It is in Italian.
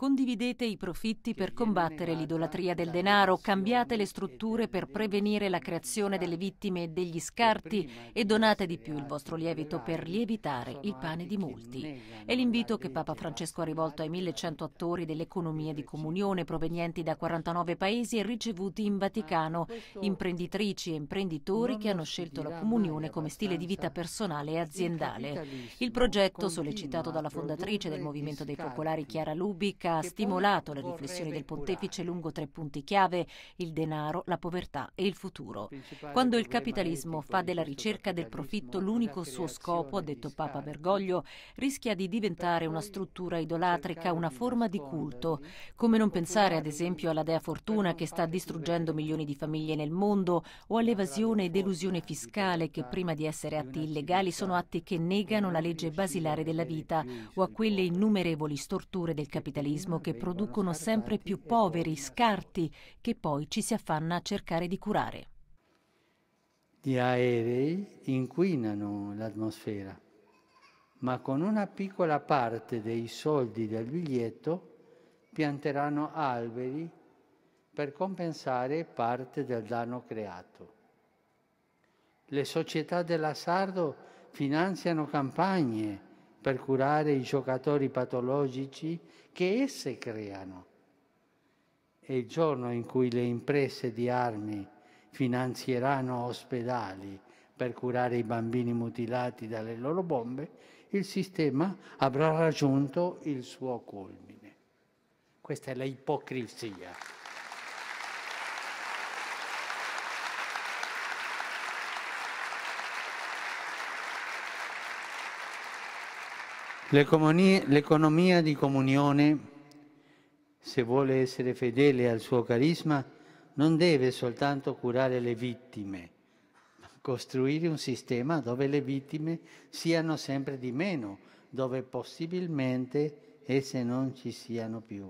Condividete i profitti per combattere l'idolatria del denaro, cambiate le strutture per prevenire la creazione delle vittime e degli scarti e donate di più il vostro lievito per lievitare il pane di molti. È l'invito che Papa Francesco ha rivolto ai 1100 attori dell'economia di comunione provenienti da 49 paesi e ricevuti in Vaticano, imprenditrici e imprenditori che hanno scelto la comunione come stile di vita personale e aziendale. Il progetto, sollecitato dalla fondatrice del Movimento dei Popolari Chiara Lubic, ha stimolato le riflessioni del pontefice lungo tre punti chiave, il denaro, la povertà e il futuro. Quando il capitalismo fa della ricerca del profitto l'unico suo scopo, ha detto Papa Bergoglio, rischia di diventare una struttura idolatrica, una forma di culto. Come non pensare ad esempio alla Dea Fortuna che sta distruggendo milioni di famiglie nel mondo o all'evasione ed elusione fiscale che prima di essere atti illegali sono atti che negano la legge basilare della vita o a quelle innumerevoli storture del capitalismo meccanismo che producono sempre più poveri, scarti, che poi ci si affanna a cercare di curare. Gli aerei inquinano l'atmosfera, ma con una piccola parte dei soldi del biglietto pianteranno alberi per compensare parte del danno creato. Le società della Sardo finanziano campagne per curare i giocatori patologici che esse creano. E il giorno in cui le imprese di armi finanzieranno ospedali per curare i bambini mutilati dalle loro bombe, il sistema avrà raggiunto il suo culmine. Questa è l'ipocrisia. L'economia di comunione, se vuole essere fedele al suo carisma, non deve soltanto curare le vittime, ma costruire un sistema dove le vittime siano sempre di meno, dove possibilmente esse non ci siano più.